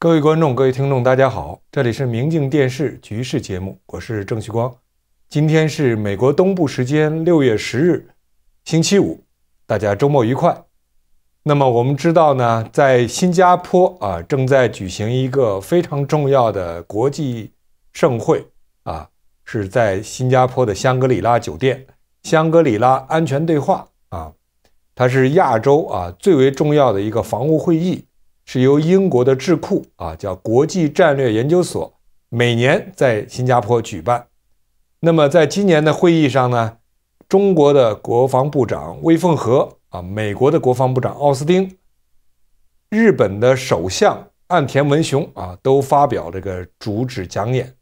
各位观众、各位听众，大家好，这里是《明镜电视局势》节目，我是郑旭光。今天是美国东部时间六月十日，星期五，大家周末愉快。那么我们知道呢，在新加坡啊，正在举行一个非常重要的国际盛会啊，是在新加坡的香格里拉酒店，香格里拉安全对话啊，它是亚洲啊最为重要的一个防务会议。是由英国的智库啊，叫国际战略研究所，每年在新加坡举办。那么在今年的会议上呢，中国的国防部长魏凤和啊，美国的国防部长奥斯汀，日本的首相岸田文雄啊，都发表这个主旨讲演。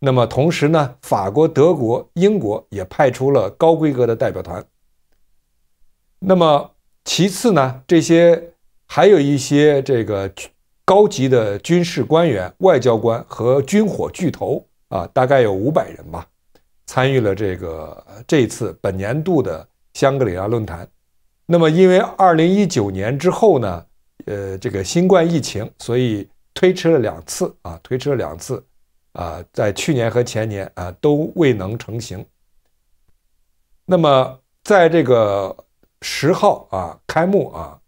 那么同时呢，法国、德国、英国也派出了高规格的代表团。那么其次呢，这些。还有一些这个高级的军事官员、外交官和军火巨头啊，大概有五百人吧，参与了这个这次本年度的香格里拉论坛。那么，因为二零一九年之后呢，呃，这个新冠疫情，所以推迟了两次啊，推迟了两次，啊，在去年和前年啊都未能成型。那么，在这个十号啊开幕啊。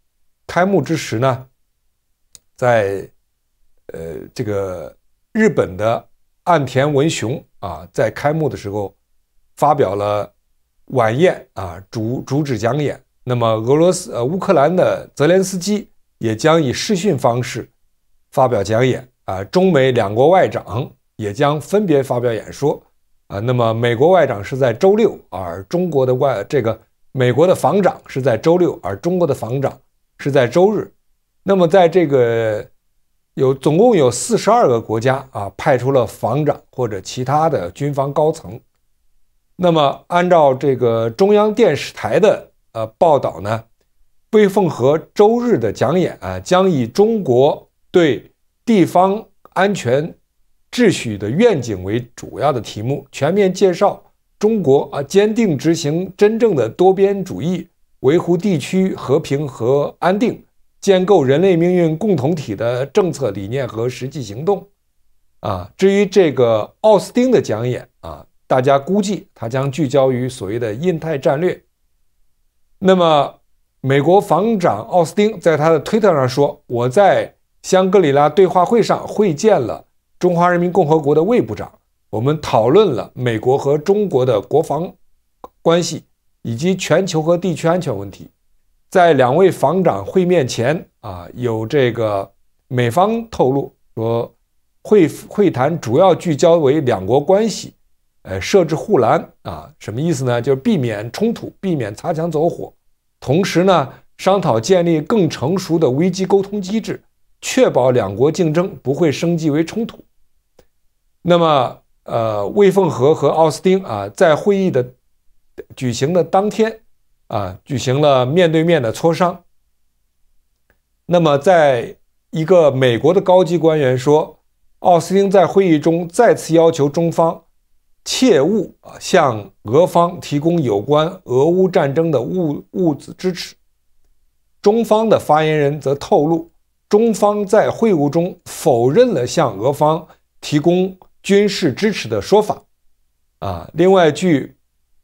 开幕之时呢，在呃这个日本的岸田文雄啊，在开幕的时候发表了晚宴啊主主旨讲演。那么俄罗斯呃乌克兰的泽连斯基也将以视讯方式发表讲演啊。中美两国外长也将分别发表演说啊。那么美国外长是在周六，而中国的外这个美国的防长是在周六，而中国的防长。是在周日，那么在这个有总共有四十二个国家啊，派出了防长或者其他的军方高层。那么按照这个中央电视台的呃报道呢，魏凤和周日的讲演啊，将以中国对地方安全秩序的愿景为主要的题目，全面介绍中国啊，坚定执行真正的多边主义。维护地区和平和安定、建构人类命运共同体的政策理念和实际行动。啊，至于这个奥斯汀的讲演啊，大家估计他将聚焦于所谓的印太战略。那么，美国防长奥斯汀在他的推特上说：“我在香格里拉对话会上会见了中华人民共和国的魏部长，我们讨论了美国和中国的国防关系。”以及全球和地区安全问题，在两位防长会面前啊，有这个美方透露说，会会谈主要聚焦为两国关系，呃，设置护栏啊，什么意思呢？就是避免冲突，避免擦枪走火，同时呢，商讨建立更成熟的危机沟通机制，确保两国竞争不会升级为冲突。那么，呃，魏凤和和奥斯汀啊，在会议的。举行的当天，啊，举行了面对面的磋商。那么，在一个美国的高级官员说，奥斯汀在会议中再次要求中方切勿向俄方提供有关俄乌战争的物物资支持。中方的发言人则透露，中方在会晤中否认了向俄方提供军事支持的说法。啊，另外据。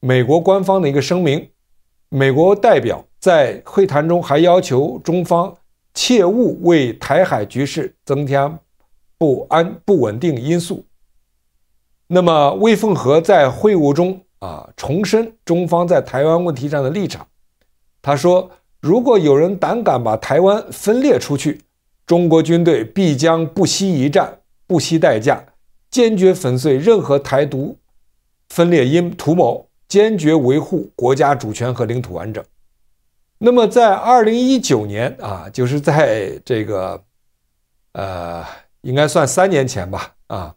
美国官方的一个声明，美国代表在会谈中还要求中方切勿为台海局势增添不安不稳定因素。那么，魏凤和在会晤中啊重申中方在台湾问题上的立场。他说：“如果有人胆敢把台湾分裂出去，中国军队必将不惜一战，不惜代价，坚决粉碎任何台独分裂因图谋。”坚决维护国家主权和领土完整。那么，在二零一九年啊，就是在这个，呃，应该算三年前吧啊，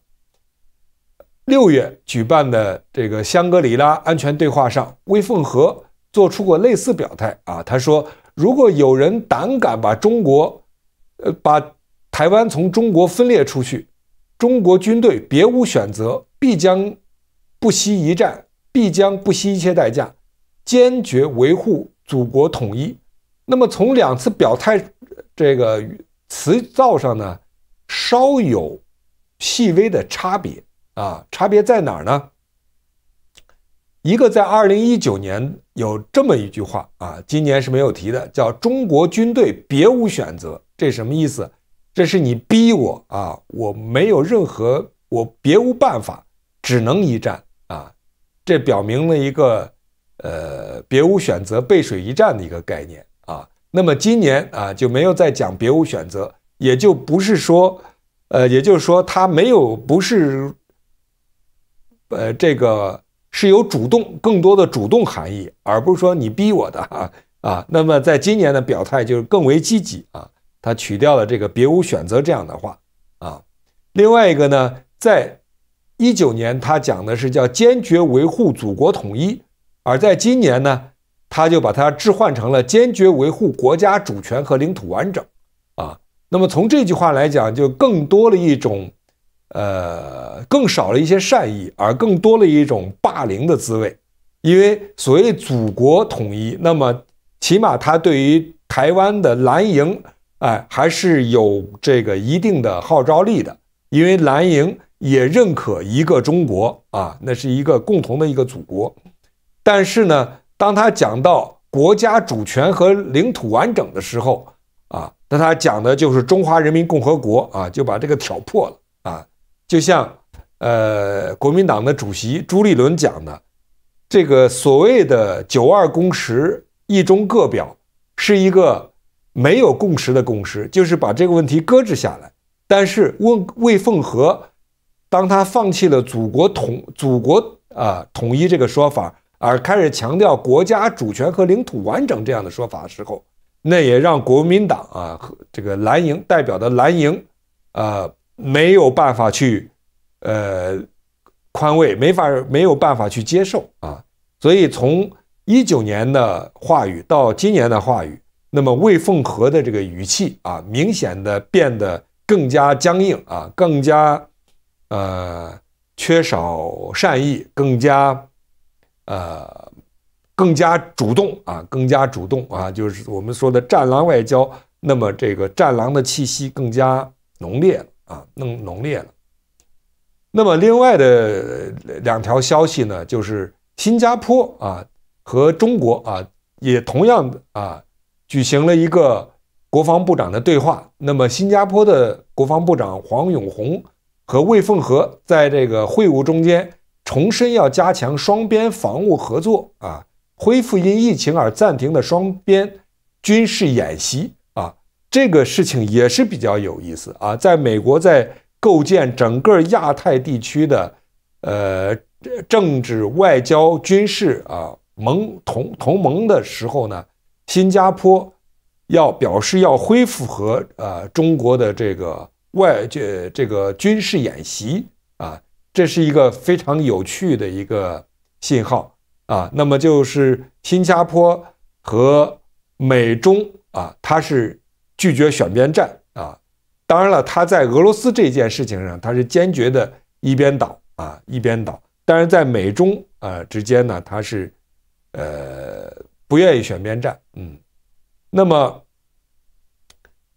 六月举办的这个香格里拉安全对话上，魏凤和做出过类似表态啊。他说，如果有人胆敢把中国，呃，把台湾从中国分裂出去，中国军队别无选择，必将不惜一战。必将不惜一切代价，坚决维护祖国统一。那么从两次表态这个词造上呢，稍有细微的差别啊，差别在哪儿呢？一个在二零一九年有这么一句话啊，今年是没有提的，叫“中国军队别无选择”。这什么意思？这是你逼我啊，我没有任何，我别无办法，只能一战。这表明了一个呃别无选择、背水一战的一个概念啊。那么今年啊就没有再讲别无选择，也就不是说呃，也就是说他没有不是呃这个是有主动更多的主动含义，而不是说你逼我的啊啊。那么在今年的表态就是更为积极啊，他取掉了这个别无选择这样的话啊。另外一个呢，在一九年，他讲的是叫坚决维护祖国统一，而在今年呢，他就把它置换成了坚决维护国家主权和领土完整，啊，那么从这句话来讲，就更多了一种，呃，更少了一些善意，而更多了一种霸凌的滋味，因为所谓祖国统一，那么起码他对于台湾的蓝营，哎，还是有这个一定的号召力的，因为蓝营。也认可一个中国啊，那是一个共同的一个祖国，但是呢，当他讲到国家主权和领土完整的时候啊，那他讲的就是中华人民共和国啊，就把这个挑破了啊。就像呃，国民党的主席朱立伦讲的，这个所谓的“九二共识”一中各表，是一个没有共识的共识，就是把这个问题搁置下来。但是，问魏凤和。当他放弃了“祖国统”、“祖国啊统一”这个说法，而开始强调“国家主权和领土完整”这样的说法的时候，那也让国民党啊和这个蓝营代表的蓝营，呃没有办法去，呃宽慰，没法没有办法去接受啊。所以从一九年的话语到今年的话语，那么魏凤和的这个语气啊，明显的变得更加僵硬啊，更加。呃，缺少善意，更加呃，更加主动啊，更加主动啊，就是我们说的战狼外交。那么这个战狼的气息更加浓烈了啊，更浓烈了。那么另外的两条消息呢，就是新加坡啊和中国啊也同样啊举行了一个国防部长的对话。那么新加坡的国防部长黄永红。和魏凤和在这个会晤中间重申要加强双边防务合作啊，恢复因疫情而暂停的双边军事演习啊，这个事情也是比较有意思啊。在美国在构建整个亚太地区的呃政治外交军事啊盟同同盟的时候呢，新加坡要表示要恢复和呃中国的这个。外这这个军事演习啊，这是一个非常有趣的一个信号啊。那么就是新加坡和美中啊，它是拒绝选边站啊。当然了，它在俄罗斯这件事情上，它是坚决的一边倒啊，一边倒。但是在美中啊之间呢，它是呃不愿意选边站。嗯，那么。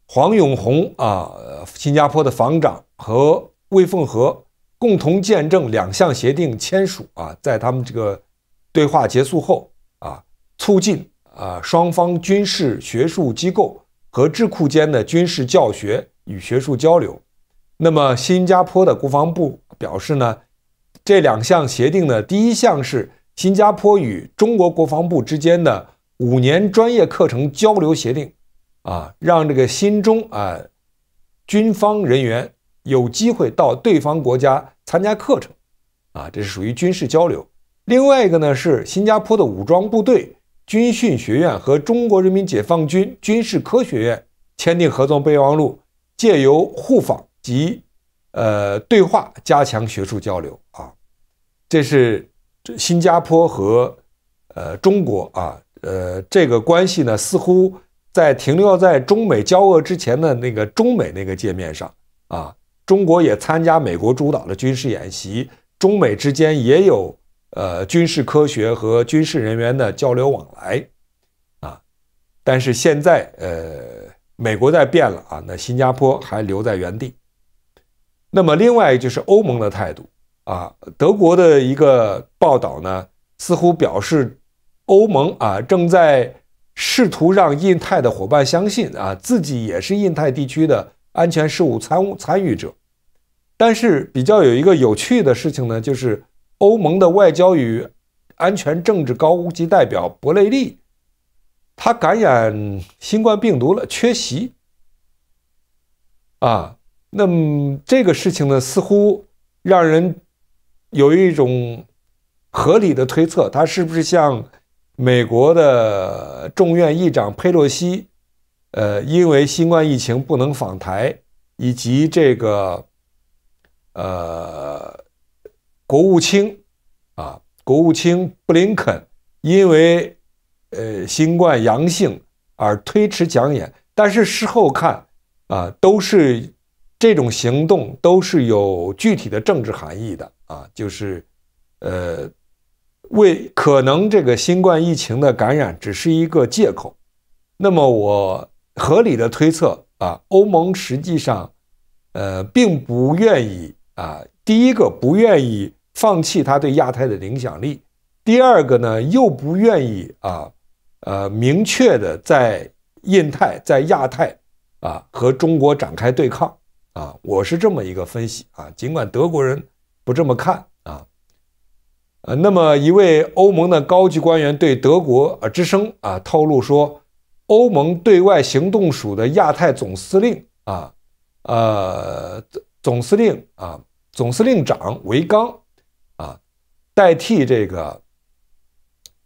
黄永红啊，新加坡的防长和魏凤和共同见证两项协定签署啊，在他们这个对话结束后啊，促进啊双方军事学术机构和智库间的军事教学与学术交流。那么，新加坡的国防部表示呢，这两项协定呢，第一项是新加坡与中国国防部之间的五年专业课程交流协定。啊，让这个新中啊军方人员有机会到对方国家参加课程，啊，这是属于军事交流。另外一个呢，是新加坡的武装部队军训学院和中国人民解放军军事科学院签订合作备忘录，借由互访及呃对话加强学术交流啊。这是新加坡和呃中国啊，呃这个关系呢，似乎。在停留在中美交恶之前的那个中美那个界面上啊，中国也参加美国主导的军事演习，中美之间也有呃军事科学和军事人员的交流往来啊。但是现在呃，美国在变了啊，那新加坡还留在原地。那么另外就是欧盟的态度啊，德国的一个报道呢，似乎表示欧盟啊正在。试图让印太的伙伴相信啊，自己也是印太地区的安全事务参参与者。但是比较有一个有趣的事情呢，就是欧盟的外交与安全政治高级代表博雷利，他感染新冠病毒了，缺席。啊，那么这个事情呢，似乎让人有一种合理的推测，他是不是像？美国的众院议长佩洛西，呃，因为新冠疫情不能访台，以及这个，呃，国务卿，啊，国务卿布林肯因为，呃，新冠阳性而推迟讲演。但是事后看，啊，都是这种行动都是有具体的政治含义的，啊，就是，呃。为可能这个新冠疫情的感染只是一个借口，那么我合理的推测啊，欧盟实际上呃并不愿意啊，第一个不愿意放弃它对亚太的影响力，第二个呢又不愿意啊，呃明确的在印太在亚太啊和中国展开对抗啊，我是这么一个分析啊，尽管德国人不这么看。呃，那么一位欧盟的高级官员对德国之声啊透露说，欧盟对外行动署的亚太总司令啊，呃总司令啊，总司令长维刚啊，代替这个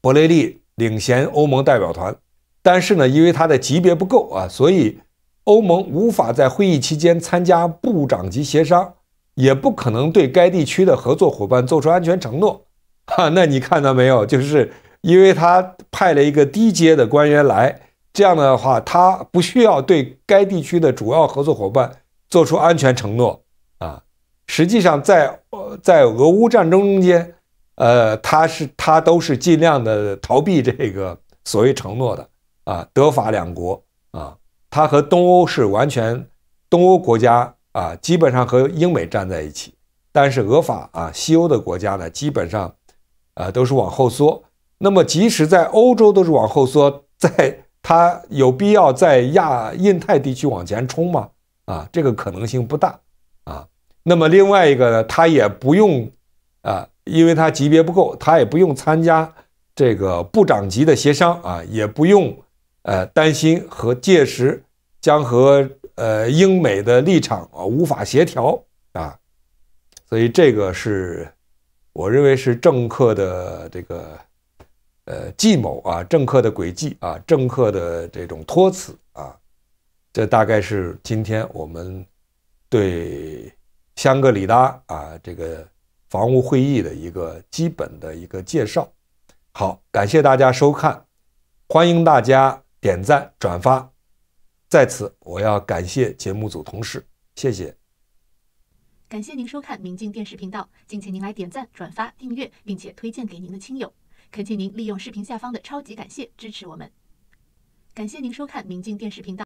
博雷利领衔欧盟代表团，但是呢，因为他的级别不够啊，所以欧盟无法在会议期间参加部长级协商，也不可能对该地区的合作伙伴做出安全承诺。啊，那你看到没有？就是因为他派了一个低阶的官员来，这样的话，他不需要对该地区的主要合作伙伴做出安全承诺啊。实际上，在在俄乌战争中间，呃，他是他都是尽量的逃避这个所谓承诺的啊。德法两国啊，他和东欧是完全，东欧国家啊，基本上和英美站在一起，但是俄法啊，西欧的国家呢，基本上。呃，都是往后缩。那么即使在欧洲都是往后缩，在他有必要在亚印太地区往前冲吗？啊，这个可能性不大啊。那么另外一个呢，他也不用啊，因为他级别不够，他也不用参加这个部长级的协商啊，也不用呃担心和届时将和呃英美的立场啊无法协调啊。所以这个是。我认为是政客的这个，呃，计谋啊，政客的诡计啊，政客的这种托词啊，这大概是今天我们对香格里拉啊这个房屋会议的一个基本的一个介绍。好，感谢大家收看，欢迎大家点赞转发。在此，我要感谢节目组同事，谢谢。感谢您收看明镜电视频道，敬请您来点赞、转发、订阅，并且推荐给您的亲友。恳请您利用视频下方的超级感谢支持我们。感谢您收看明镜电视频道。